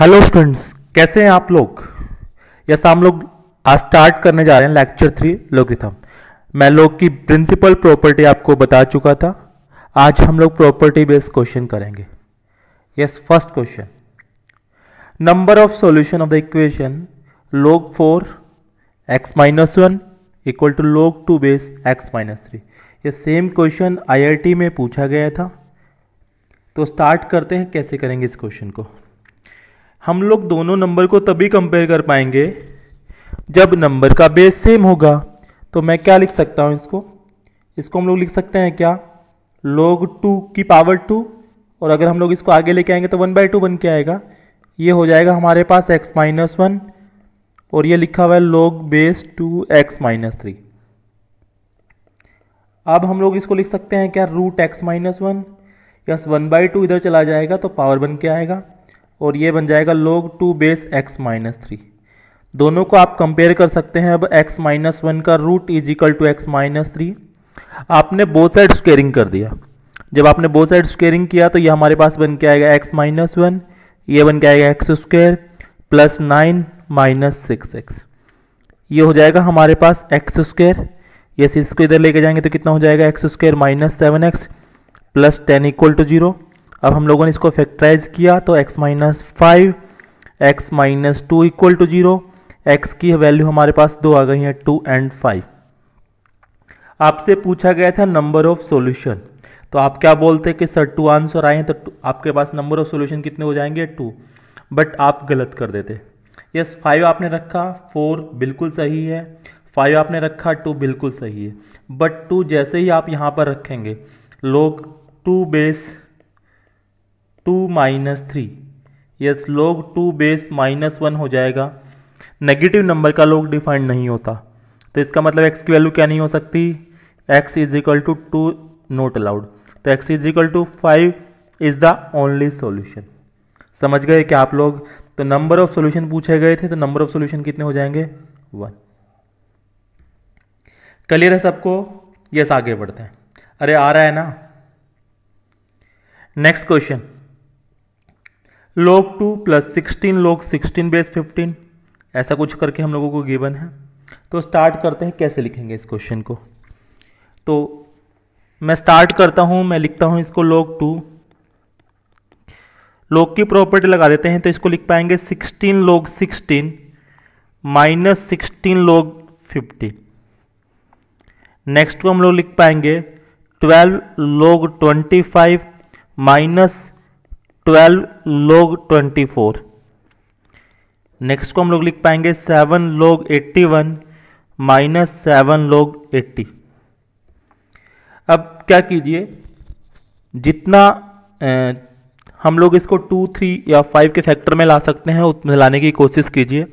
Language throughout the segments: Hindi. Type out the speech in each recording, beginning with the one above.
हेलो स्टूडेंट्स कैसे हैं आप लोग यस हम लोग आज स्टार्ट करने जा रहे हैं लेक्चर थ्री लोकिथम मैं लोग की प्रिंसिपल प्रॉपर्टी आपको बता चुका था आज हम लोग प्रॉपर्टी बेस्ड क्वेश्चन करेंगे yes first question number of solution of the equation log four x minus one equal to log two base x minus three ये सेम क्वेश्चन आईआईटी में पूछा गया था तो स्टार्ट करते हैं कैसे करेंगे इस क्वेश्चन को हम लोग दोनों नंबर को तभी कंपेयर कर पाएंगे जब नंबर का बेस सेम होगा तो मैं क्या लिख सकता हूँ इसको इसको हम लोग लिख सकते हैं क्या लोग टू की पावर टू और अगर हम लोग इसको आगे लेके आएंगे तो वन बाई टू बन के आएगा ये हो जाएगा हमारे पास एक्स माइनस वन और ये लिखा हुआ है log base two x minus three अब हम लोग इसको लिख सकते हैं क्या root x minus one yes one by two इधर चला जाएगा तो पावर बन के आएगा और ये बन जाएगा log two base x minus three दोनों को आप कंपेयर कर सकते हैं अब x माइनस वन का root is equal to x minus three आपने बोथ साइड स्केयरिंग कर दिया जब आपने बोथ साइड स्केयरिंग किया तो ये हमारे पास बन के आएगा x माइनस वन ये बन के आएगा x square plus nine minus six x ये हो जाएगा हमारे पास एक्स स्क्वेयर ये इसको इधर लेके जाएंगे तो कितना हो जाएगा x square minus seven x plus ten equal to zero अब हम लोगों ने इसको फैक्टराइज किया तो x minus five x minus two equal to zero x की वैल्यू हमारे पास दो आ गई है टू एंड फाइव आपसे पूछा गया था नंबर ऑफ सॉल्यूशन तो आप क्या बोलते कि सर टू आंसर आए हैं तो आपके पास नंबर ऑफ सॉल्यूशन कितने हो जाएंगे टू बट आप गलत कर देते यस फाइव आपने रखा फोर बिल्कुल सही है फाइव आपने रखा टू बिल्कुल सही है बट टू जैसे ही आप यहाँ पर रखेंगे log two base two minus three yes log two base minus one हो जाएगा नेगेटिव नंबर का लोग डिफाइंड नहीं होता तो इसका मतलब एक्स की वैल्यू क्या नहीं हो सकती x is equal to two not allowed तो x is equal to five is the only solution समझ गए क्या आप लोग तो नंबर ऑफ सोल्यूशन पूछे गए थे तो नंबर ऑफ सोल्यूशन कितने हो जाएंगे वन क्लियर है सबको यस आगे बढ़ते हैं अरे आ रहा है ना next question log two plus sixteen log sixteen base fifteen ऐसा कुछ करके हम लोगों को गिवन है तो स्टार्ट करते हैं कैसे लिखेंगे इस क्वेश्चन को तो मैं स्टार्ट करता हूँ मैं लिखता हूँ इसको log टू log की प्रॉपर्टी लगा देते हैं तो इसको लिख पाएंगे sixteen log sixteen minus sixteen log fifteen next को हम लोग लिख पाएंगे twelve log twenty five minus twelve log twenty four next को हम लोग लिख पाएंगे seven log eighty one minus seven log eighty अब क्या कीजिए जितना ए, हम लोग इसको टू थ्री या फाइव के फैक्टर में ला सकते हैं उतने लाने की कोशिश कीजिए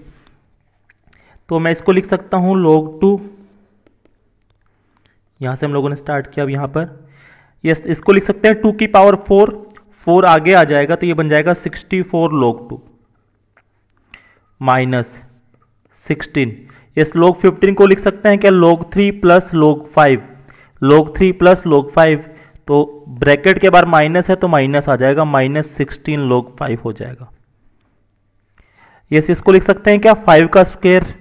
तो मैं इसको लिख सकता हूँ लोग टू यहाँ से हम लोगों ने स्टार्ट किया अब यहाँ पर यस इसको लिख सकते हैं टू की पावर फोर फोर आगे आ जाएगा तो ये बन जाएगा sixty four log two minus sixteen इस लॉग फिफ्टीन को लिख सकते हैं क्या log three plus log five log three plus log five तो ब्रैकेट के बाद माइनस है तो माइनस आ जाएगा माइनस सिक्सटीन लॉग फाइव हो जाएगा यस इसको लिख सकते हैं क्या फाइव का स्क्वेयर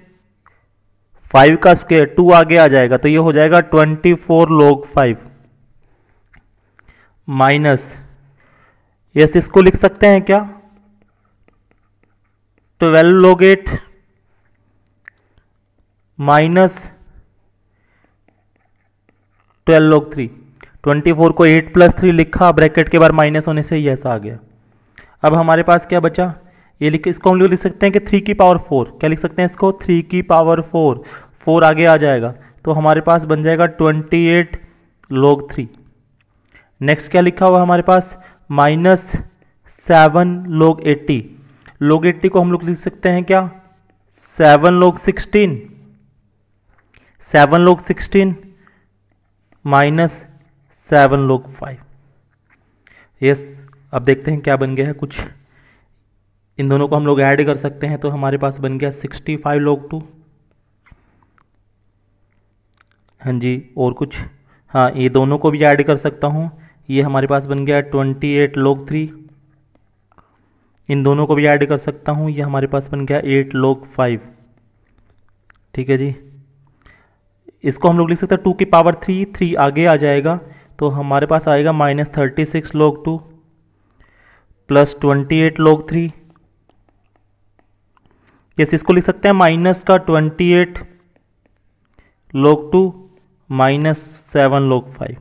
फाइव का स्क्वेयर टू आगे आ जाएगा तो ये हो जाएगा twenty four log five minus yes इसको लिख सकते हैं क्या twelve log eight minus twelve log three twenty four को एट प्लस थ्री लिखा ब्रैकेट के बाद माइनस होने से यस आ गया अब हमारे पास क्या बचा ये लिख इसको हम लोग लिख सकते हैं कि थ्री की पावर फोर क्या लिख सकते हैं इसको थ्री की पावर फोर फोर आगे आ जाएगा तो हमारे पास बन जाएगा twenty eight log three next क्या लिखा हुआ हमारे पास minus seven log eighty log eighty को हम लोग लिख सकते हैं क्या seven log sixteen seven log sixteen minus seven log five yes अब देखते हैं क्या बन गया है कुछ इन दोनों को हम लोग ऐड कर सकते हैं तो हमारे पास बन गया सिक्सटी फाइव लोग टू हाँ जी और कुछ हाँ ये दोनों को भी ऐड कर सकता हूँ ये हमारे पास बन गया ट्वेंटी एट लॉग थ्री इन दोनों को भी ऐड कर सकता हूँ ये हमारे पास बन गया एट लॉग फाइव ठीक है जी इसको हम लोग लिख सकते हैं टू की पावर थ्री थ्री आगे आ जाएगा तो हमारे पास आएगा minus thirty six log two plus twenty eight log three yes इसको लिख सकते हैं माइनस का twenty eight log two minus seven log five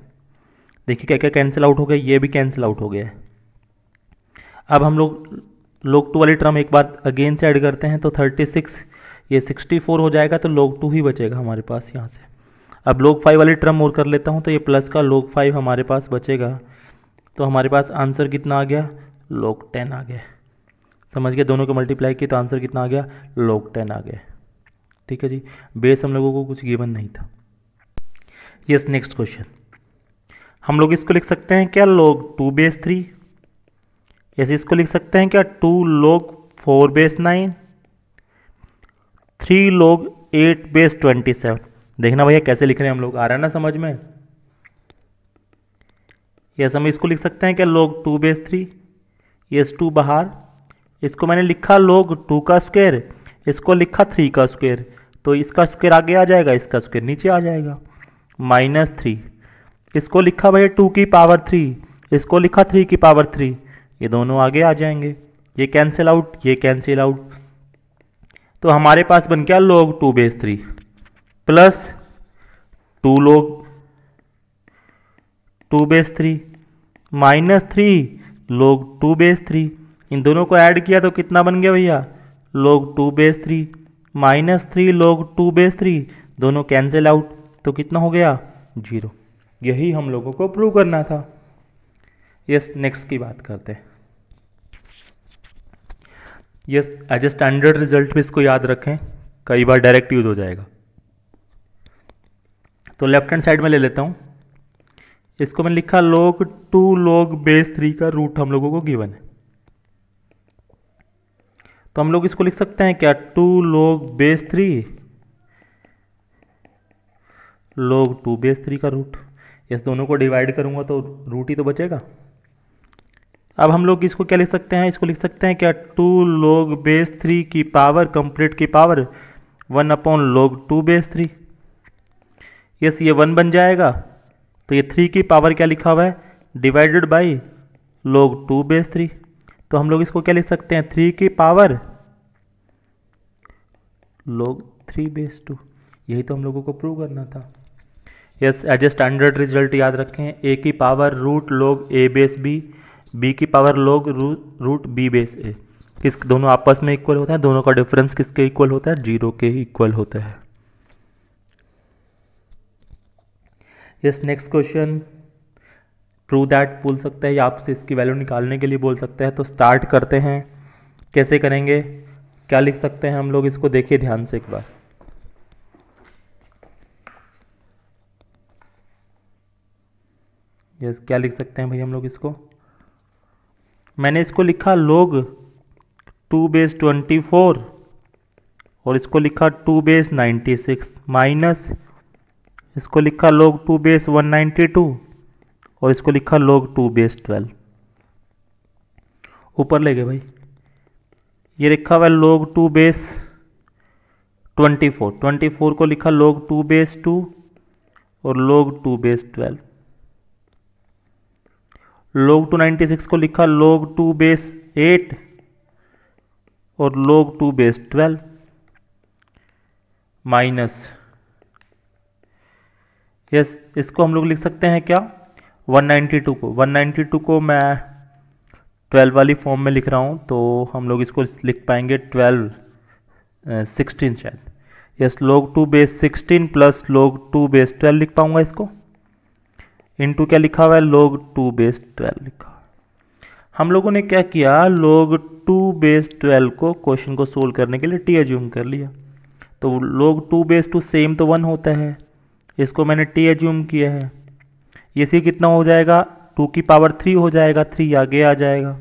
देखिए क्या क्या कैंसिल आउट हो गया ये भी कैंसिल आउट हो गया है अब हम लोग लोग टू वाली टर्म एक बार अगेन से ऐड करते हैं तो थर्टी सिक्स ये सिक्सटी फोर हो जाएगा तो लोग टू ही बचेगा हमारे पास यहाँ से अब लोग फाइव वाली टर्म और कर लेता हूँ तो ये प्लस का लोग फाइव हमारे पास बचेगा तो हमारे पास आंसर कितना आ गया लोग टेन आ गया समझ गया दोनों को मल्टीप्लाई किए तो आंसर कितना आ गया लोग टेन आ गया ठीक है जी बेस हम लोगों को कुछ गिवन नहीं था यस नेक्स्ट क्वेश्चन हम लोग इसको लिख सकते हैं क्या लोग टू बेस थ्री ऐसे इसको लिख सकते हैं क्या two log four base nine three log eight base twenty seven देखना भैया कैसे लिख रहे हैं हम लोग आ रहा है ना समझ में यस हम इसको लिख सकते हैं क्या log two base three yes two बाहर इसको मैंने लिखा लोग टू का स्क्वेयर इसको लिखा थ्री का स्क्वेयर तो इसका स्क्वेयर आगे आ जाएगा इसका स्क्वेयर नीचे आ जाएगा माइनस थ्री इसको लिखा भैया टू की पावर थ्री इसको लिखा थ्री की पावर थ्री ये दोनों आगे आ जाएंगे ये कैंसिल आउट ये कैंसिल आउट तो हमारे पास बन गया log two base three plus two log two base three minus three log two base three इन दोनों को ऐड किया तो कितना बन गया भैया log two base three minus three log two base three दोनों कैंसिल आउट तो कितना हो गया जीरो यही हम लोगों को प्रूव करना था यस नेक्स्ट की बात करते yes as a standard result भी इसको याद रखें कई बार डायरेक्ट यूज हो जाएगा तो लेफ्ट हैंड साइड में ले लेता हूं इसको मैंने लिखा log to log base three का रूट हम लोगों को गिवन है तो हम लोग इसको लिख सकते हैं क्या two log base three log two base three का रूट इस दोनों को डिवाइड करूँगा तो रूट ही तो बचेगा अब हम लोग इसको क्या लिख सकते हैं इसको लिख सकते हैं क्या टू लोग बेस थ्री की पावर कंप्लीट की power one upon log two base three yes ये वन बन जाएगा तो ये थ्री की पावर क्या लिखा हुआ है divided by log two base three तो हम लोग इसको क्या लिख सकते हैं थ्री की पावर लोग थ्री बेस टू यही तो हम लोगों को प्रूव करना था yes as a standard result याद रखें ए की power root log a base b b की power log root, root B base ए किस दोनों आपस में इक्वल होता है दोनों का डिफरेंस किसके इक्वल होता है जीरो के इक्वल होता है yes next question true that बोल सकते हैं या आपसे इसकी वैल्यू निकालने के लिए बोल सकते हैं तो स्टार्ट करते हैं कैसे करेंगे क्या लिख सकते हैं हम लोग इसको देखिए ध्यान से एक बार यस क्या लिख सकते हैं भाई हम लोग इसको मैंने इसको लिखा log two base twenty four और इसको लिखा two base ninety six minus इसको लिखा log two base one ninety two और इसको लिखा लोग टू बेस ट्वेल्व ऊपर ले गए भाई ये लिखा हुआ log two base twenty four twenty four को लिखा लोग टू बेस टू और log two base twelve log two ninety six को लिखा लोग टू बेस एट और log two base twelve minus yes इसको हम लोग लिख सकते हैं क्या 192 को 192 को मैं 12 वाली फॉर्म में लिख रहा हूँ तो हम लोग इसको लिख पाएंगे 12 सिक्सटीन शायद yes log two base 16 plus log two base 12 लिख पाऊँगा इसको टू क्या लिखा हुआ है लोग टू बेस ट्वेल्व लिखा हम लोगों ने क्या किया लोग टू बेस ट्वेल्व को क्वेश्चन को सोल्व करने के लिए टी एज्यूम कर लिया तो log two base two same तो वन होता है इसको मैंने टी एज्यूम किया है ये सी कितना हो जाएगा टू की पावर थ्री हो जाएगा थ्री आगे आ जाएगा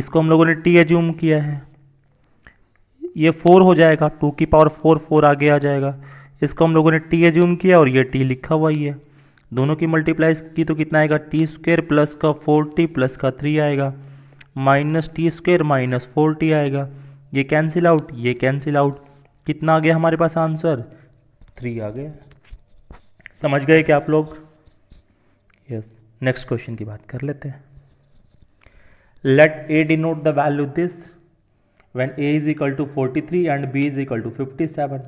इसको हम लोगों ने टी एज्यूम किया है ये फोर हो जाएगा टू की पावर फोर फोर आगे आ जाएगा इसको हम लोगों ने टी एज्यूम किया और ये टी लिखा हुआ ही है दोनों की मल्टीप्लाई की तो कितना आएगा टी स्क्वेयर प्लस का फोर टी प्लस का थ्री आएगा minus t square minus four t आएगा ये कैंसिल आउट ये कैंसिल आउट कितना आ गया हमारे पास आंसर थ्री आ गया समझ गए क्या आप लोग यस नेक्स्ट क्वेश्चन की बात कर लेते हैं let a denote the value this a is equal to forty three and b is equal to fifty seven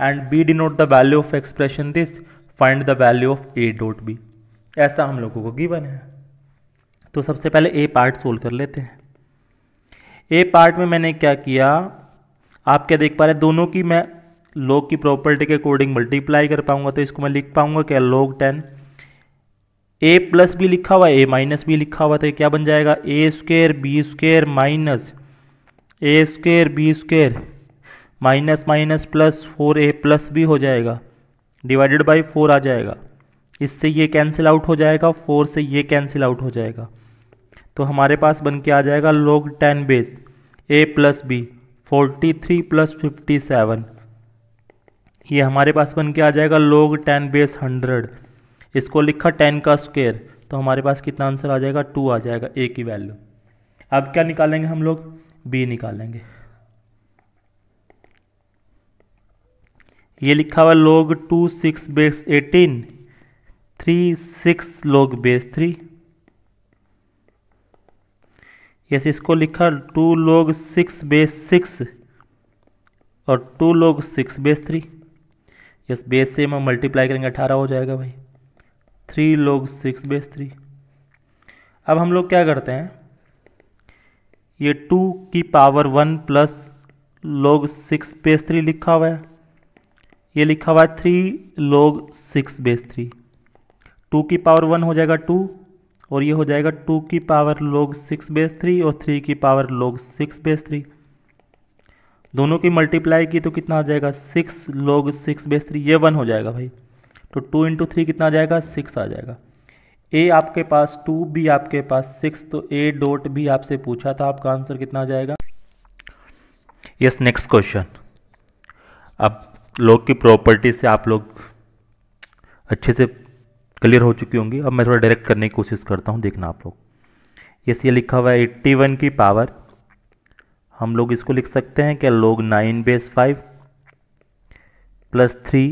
and b denote the value of expression this find the value of a dot b ऐसा हम लोगों को गिवन है तो सबसे पहले ए पार्ट सोल्व कर लेते हैं ए पार्ट में मैंने क्या किया आप क्या देख पा रहे हैं दोनों की मैं लॉग की प्रॉपर्टी के अकॉर्डिंग मल्टीप्लाई कर पाऊंगा तो इसको मैं लिख पाऊंगा क्या लॉग टेन ए प्लस भी लिखा हुआ ए माइनस भी लिखा हुआ तो क्या बन जाएगा a square b square minus a square b square minus minus plus four a plus भी हो जाएगा डिवाइडेड बाई फोर आ जाएगा इससे ये कैंसिल आउट हो जाएगा फोर से ये कैंसिल आउट हो जाएगा तो हमारे पास बन के आ जाएगा log ten base a plus b forty three plus fifty seven ये हमारे पास बन के आ जाएगा लॉग टेन बेस हंड्रेड इसको लिखा टेन का स्क्वेयर तो हमारे पास कितना आंसर आ जाएगा टू आ जाएगा ए की वैल्यू अब क्या निकालेंगे हम लोग बी निकालेंगे ये लिखा हुआ log two six base eighteen three six log base three yes इसको लिखा two log six base six और two log six base three yes base से हम मल्टीप्लाई करेंगे अठारह हो जाएगा भाई three log six base three अब हम लोग क्या करते हैं ये टू की power one plus log six base three लिखा हुआ है ये लिखा हुआ है three log six base three two की पावर वन हो जाएगा टू और ये हो जाएगा टू की power log six base three और थ्री की power log six base three दोनों की मल्टीप्लाई की तो कितना आ जाएगा six log six base three ये वन हो जाएगा भाई तो टू इंटू थ्री कितना आ जाएगा सिक्स आ जाएगा ए आपके पास टू बी आपके पास सिक्स तो ए डॉट भी आपसे पूछा था आपका आंसर कितना आ जाएगा यस नेक्स्ट क्वेश्चन अब लोग की प्रॉपर्टी से आप लोग अच्छे से क्लियर हो चुकी होंगी अब मैं थोड़ा डायरेक्ट करने की कोशिश करता हूँ देखना आप लोग यस ये लिखा हुआ है एट्टी वन की पावर हम लोग इसको लिख सकते हैं क्या log nine base five plus three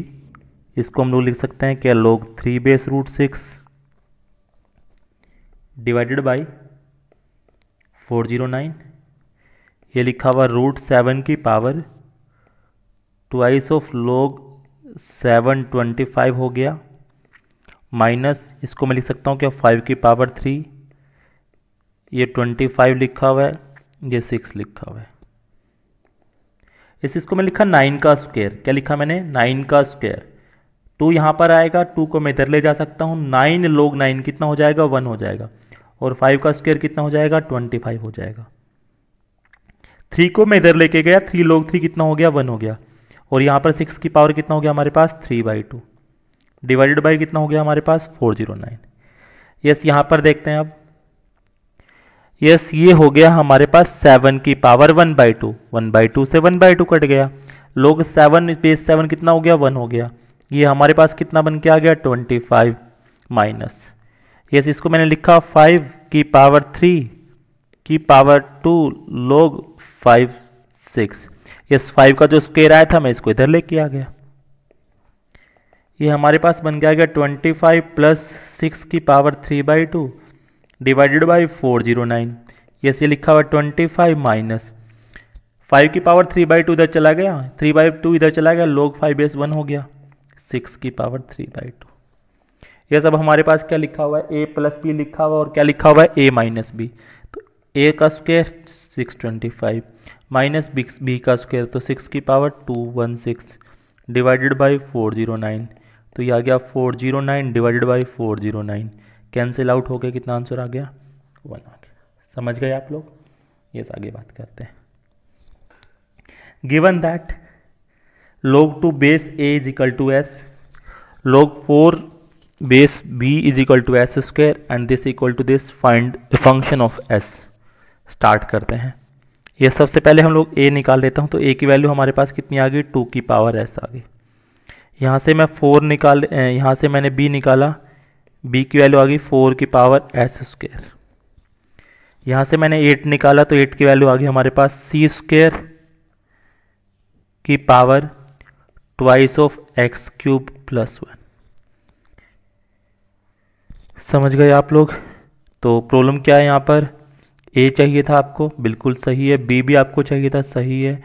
इसको हम लोग लिख सकते हैं क्या log three base root six divided by four zero nine ये लिखा हुआ रूट सेवन की power twice of log seven twenty five हो गया माइनस इसको मैं लिख सकता हूँ क्या फाइव की पावर थ्री ये ट्वेंटी फाइव लिखा हुआ है ये सिक्स लिखा हुआ है इस इसको मैं लिखा नाइन का स्क्वायर क्या लिखा मैंने नाइन का स्क्वायर टू तो यहाँ पर आएगा टू को मैं इधर ले जा सकता हूँ नाइन लोग नाइन कितना हो जाएगा वन हो जाएगा और फाइव का स्क्वायर कितना हो जाएगा ट्वेंटी फाइव हो जाएगा थ्री को मैं इधर लेके गया थ्री लोग थ्री कितना हो गया वन हो गया और यहाँ पर सिक्स की पावर कितना हो गया हमारे पास three by two divided by कितना हो गया हमारे पास फोर जीरो नाइन यस यहाँ पर देखते हैं अब यस ये हो गया हमारे पास सेवन की power one by two one by two से वन बाई टू कट गया लोग सेवन बेस सेवन कितना हो गया वन हो गया ये हमारे पास कितना बन के आ गया ट्वेंटी फाइव माइनस यस इसको मैंने लिखा फाइव की पावर थ्री की power two log five six इस फाइव का जो स्क्वेयर आया था मैं इसको इधर लेके आ गया ये हमारे पास बन गया गया ट्वेंटी फाइव प्लस सिक्स की power three by two divided by four zero nine ये लिखा हुआ ट्वेंटी फाइव माइनस फाइव की पावर थ्री बाई टू इधर चला गया थ्री बाई टू इधर चला गया लोग फाइव बेस वन हो गया सिक्स की पावर थ्री बाई टू ये सब हमारे पास क्या लिखा हुआ है ए प्लस बी लिखा हुआ और क्या लिखा हुआ है ए माइनस बी तो ए का square six twenty five minus बिक्स बी का स्क्वायर तो सिक्स की power two one six divided by four zero nine तो ये आ गया four zero nine divided by four zero nine cancel out हो गया कितना आंसर आ गया वन आ गया समझ गए आप लोग ये yes, आगे बात करते हैं given that log two base a is equal to s log four base b is equal to s square and this equal to this find function of s start करते हैं ये सबसे पहले हम लोग ए निकाल लेता हूँ तो ए की वैल्यू हमारे पास कितनी आ गई टू की पावर एस आ गई यहाँ से मैं फोर निकाल यहाँ से मैंने बी निकाला बी की वैल्यू आ गई फोर की पावर एस स्क्वेयर यहाँ से मैंने एट निकाला तो एट की वैल्यू आ गई हमारे पास सी स्क्वेयर की power twice of x cube plus one समझ गए आप लोग तो प्रॉब्लम क्या है यहाँ पर ए चाहिए था आपको बिल्कुल सही है बी भी आपको चाहिए था सही है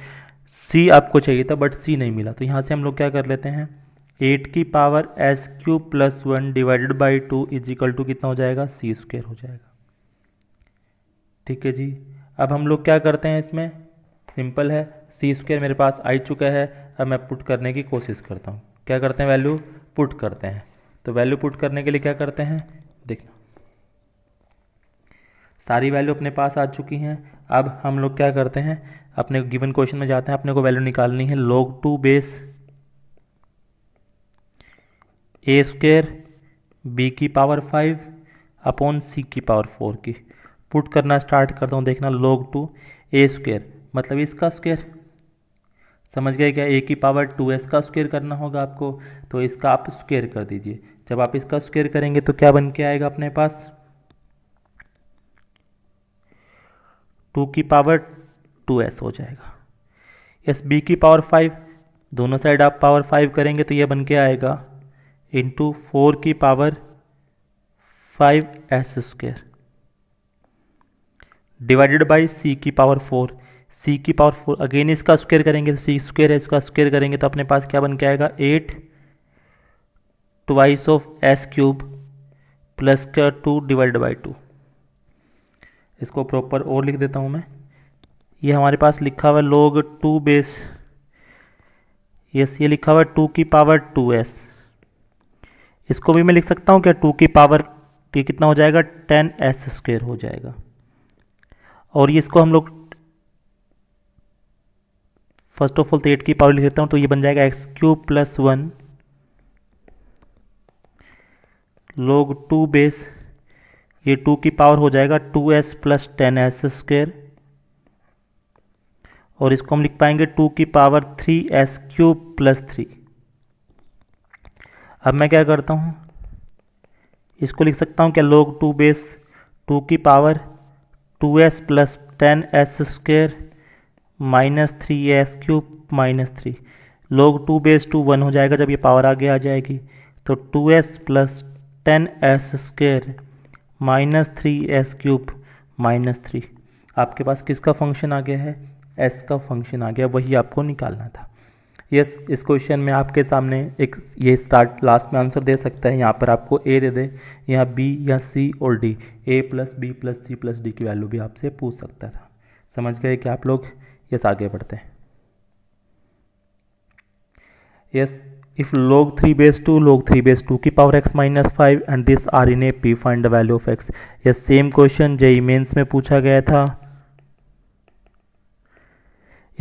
सी आपको चाहिए था बट सी नहीं मिला तो यहाँ से हम लोग क्या कर लेते हैं एट की power s q plus one divided by two equal to कितना हो जाएगा सी स्क्वेयर हो जाएगा ठीक है जी अब हम लोग क्या करते हैं इसमें सिंपल है सी स्क्वेयर मेरे पास आ चुका है अब मैं पुट करने की कोशिश करता हूँ क्या करते हैं वैल्यू पुट करते हैं तो वैल्यू पुट करने के लिए क्या करते हैं देखना सारी वैल्यू अपने पास आ चुकी हैं अब हम लोग क्या करते हैं अपने गिवन क्वेश्चन में जाते हैं अपने को वैल्यू निकालनी है log two base a square b की पावर फाइव अपॉन सी की पावर फोर की पुट करना स्टार्ट करता हूँ देखना लॉग टू ए स्क्वेयर मतलब इसका स्क्वेयर समझ गए क्या ए की पावर टू एस का स्क्वेयर करना होगा आपको तो इसका आप स्क्वेयर कर दीजिए जब आप इसका स्क्वेयर करेंगे तो क्या बन के आएगा अपने पास टू की पावर टू एस हो जाएगा यस बी की पावर फाइव दोनों साइड आप पावर फाइव करेंगे तो यह बन के आएगा इंटू फोर की power five s square divided by c की पावर फोर सी की पावर फोर अगेन इसका स्क्वेयर करेंगे तो सी स्क्वेयर है इसका स्क्वेयर करेंगे तो अपने पास क्या बन के आएगा eight twice of s cube plus का टू डिवाइड बाई टू इसको प्रॉपर और लिख देता हूँ मैं ये हमारे पास लिखा हुआ लोग टू बेस यस ये लिखा हुआ है टू की पावर टू एस इसको भी मैं लिख सकता हूँ क्या टू की पावर ये कितना हो जाएगा टेन एस स्क्वेयर हो जाएगा और ये इसको हम लोग फर्स्ट ऑफ ऑल तो एट की पावर लिख देता हूँ तो ये बन जाएगा x cube plus one log two base ये टू की पावर हो जाएगा two s plus ten s square और इसको हम लिख पाएंगे टू की power three s cube plus three अब मैं क्या करता हूँ इसको लिख सकता हूँ क्या लोग टू बेस टू की power two s plus ten s square minus three s cube minus three log two base two one हो जाएगा जब ये पावर आगे आ जाएगी तो two s plus ten s square minus three s cube minus three आपके पास किसका फंक्शन आ गया है एस का फंक्शन आ गया वही आपको निकालना था यस yes, इस क्वेश्चन में आपके सामने एक ये स्टार्ट लास्ट में आंसर दे सकता है यहाँ पर आपको ए दे दे यहाँ बी या सी और d a plus b plus c plus d की वैल्यू भी आपसे पूछ सकता था समझ गए कि आप लोग यस आगे बढ़ते हैं yes if log 3 base 2 log 3 base 2 की power x minus five and this are in A P find the value of x यह सेम क्वेश्चन जेई मेन्स में पूछा गया था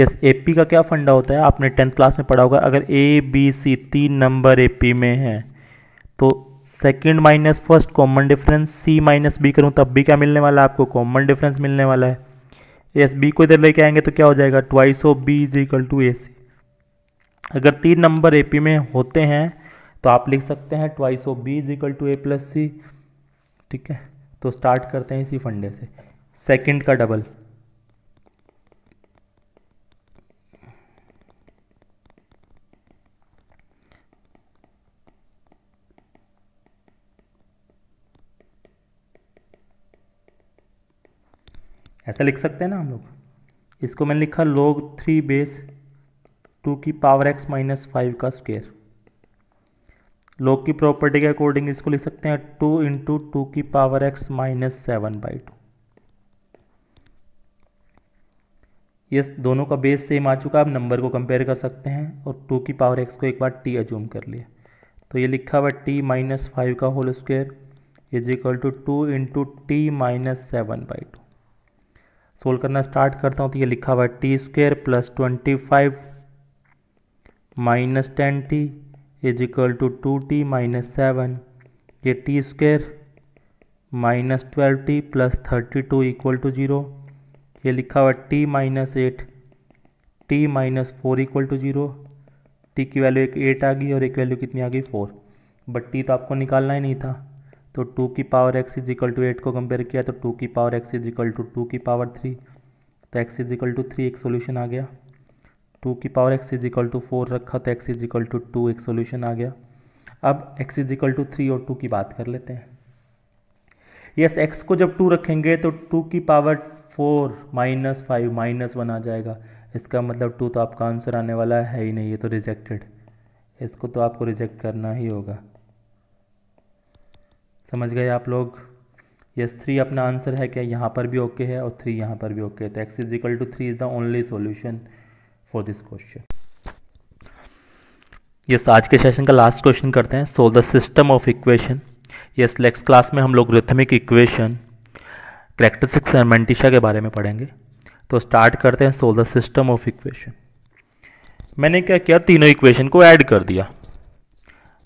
यस ए का क्या फंडा होता है आपने टेंथ क्लास में पढ़ा होगा अगर ए बी सी तीन नंबर ए पी में है तो second minus first common difference c minus b करूँ तब भी क्या मिलने वाला है आपको कॉमन डिफरेंस मिलने वाला है yes, बी को इधर लेके आएंगे तो क्या हो जाएगा twice of b is equal to a c अगर तीन नंबर ए पी में होते हैं तो आप लिख सकते हैं twice of b is equal to a plus c ठीक है तो स्टार्ट करते हैं इसी फंडे से सेकंड का डबल ऐसा लिख सकते हैं ना हम लोग इसको मैंने लिखा लोग थ्री बेस टू की पावर एक्स माइनस फाइव का स्क्वेयर लोग की प्रॉपर्टी के अकॉर्डिंग इसको लिख सकते हैं टू इंटू टू की power x minus seven by two ये दोनों का बेस सेम आ चुका आप नंबर को कंपेयर कर सकते हैं और टू की पावर एक्स को एक बार टी एज्यूम कर लिया तो ये लिखा हुआ टी माइनस फाइव का whole square is equal to two into t minus seven by two solve करना स्टार्ट करता हूँ तो ये लिखा हुआ t square plus twenty five minus ten t is equal to two t minus seven ये t square minus twelve t plus thirty two equal to zero ये लिखा हुआ t minus eight t minus four equal to zero t की वैल्यू एक एट आ गई और एक वैल्यू कितनी आ गई फोर बट टी तो आपको निकालना ही नहीं था तो टू की power x is equal to eight को कंपेयर किया तो टू की power x is equal to two की पावर थ्री तो x is equal to three एक सोल्यूशन आ गया टू की power x is equal to four रखा तो x is equal to two एक सोल्यूशन आ गया अब x is equal to three और टू की बात कर लेते हैं यस एक्स को जब टू रखेंगे तो टू की power four minus five minus one आ जाएगा इसका मतलब टू तो आपका आंसर आने वाला है ही नहीं ये तो रिजेक्टेड इसको तो आपको रिजेक्ट करना ही होगा समझ गए आप लोग यस थ्री अपना आंसर है क्या यहाँ पर भी ओके okay है और थ्री यहाँ पर भी ओके okay है तो x is equal to three is the only solution for this question yes आज के सेशन का लास्ट क्वेश्चन करते हैं so the system of equation yes next class में हम लोग रिथमिक इक्वेशन करेक्टरिस्टिक्स एंड मेंटिशा के बारे में पढ़ेंगे तो स्टार्ट करते हैं so the system of equation मैंने क्या किया तीनों इक्वेशन को ऐड कर दिया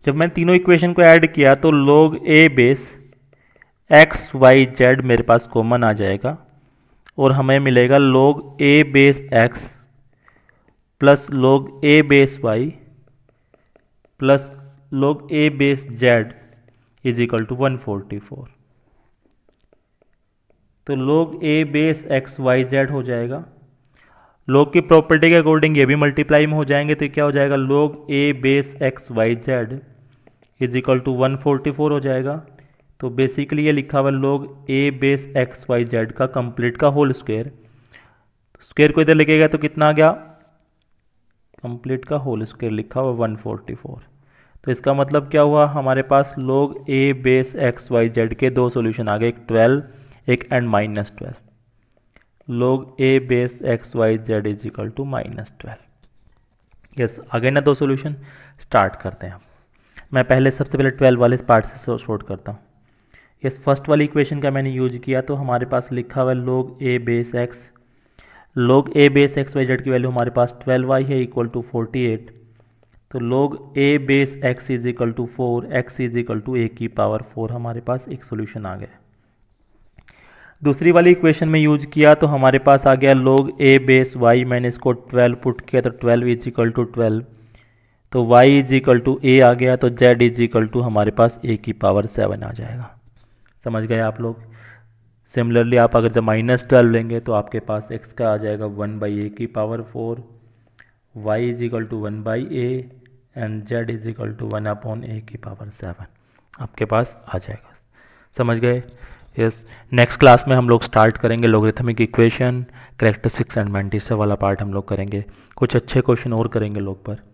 जब मैंने तीनों इक्वेशन को ऐड किया तो log a base x y z मेरे पास कॉमन आ जाएगा और हमें मिलेगा log a base x plus log a base y plus log a base z is equal to one forty four तो log a base x y z हो जाएगा लॉग की प्रॉपर्टी के अकॉर्डिंग ये भी मल्टीप्लाई में हो जाएंगे तो क्या हो जाएगा log a base x y z is equal to one forty four हो जाएगा तो बेसिकली ये लिखा हुआ log a base x y z का कंप्लीट का होल स्क्वेयर स्क्वेयर को इधर लिखेगा तो कितना आ गया कंप्लीट का होल स्केयर लिखा हुआ 144 तो इसका मतलब क्या हुआ हमारे पास log a base x y z के दो सॉल्यूशन आ गए एक 12 एक and minus twelve log a base x y z is equal to minus twelve yes आगे ना दो सॉल्यूशन स्टार्ट करते हैं मैं पहले सबसे पहले ट्वेल्व वाले पार्ट से शॉर्ट करता हूँ यस फर्स्ट वाली इक्वेशन का मैंने यूज किया तो हमारे पास लिखा हुआ लोग a base x log a base x y z की वैल्यू हमारे पास ट्वेल्व वाई है इक्वल टू फोर्टी एट तो log a base x is equal to four x is equal to a की पावर फोर हमारे पास एक सोल्यूशन आ गया दूसरी वाली इक्वेशन में यूज किया तो हमारे पास आ गया लोग ए बेस वाई मैंने इसको ट्वेल्व पुट किया तो twelve is equal to twelve तो y is equal to a आ गया तो जेड इज इक्वल टू हमारे पास ए की पावर सेवन आ जाएगा समझ गए आप लोग सिमिलरली आप अगर जब माइनस ट्वेल्व लेंगे तो आपके पास एक्स का आ जाएगा वन बाई ए की power four y is equal to one by a and z is equal to one upon a की पावर सेवन आपके पास आ जाएगा समझ गए यस नेक्स्ट क्लास में हम लोग स्टार्ट करेंगे logarithmic equation characteristics and mantissa वाला पार्ट हम लोग करेंगे कुछ अच्छे क्वेश्चन और करेंगे लोग पर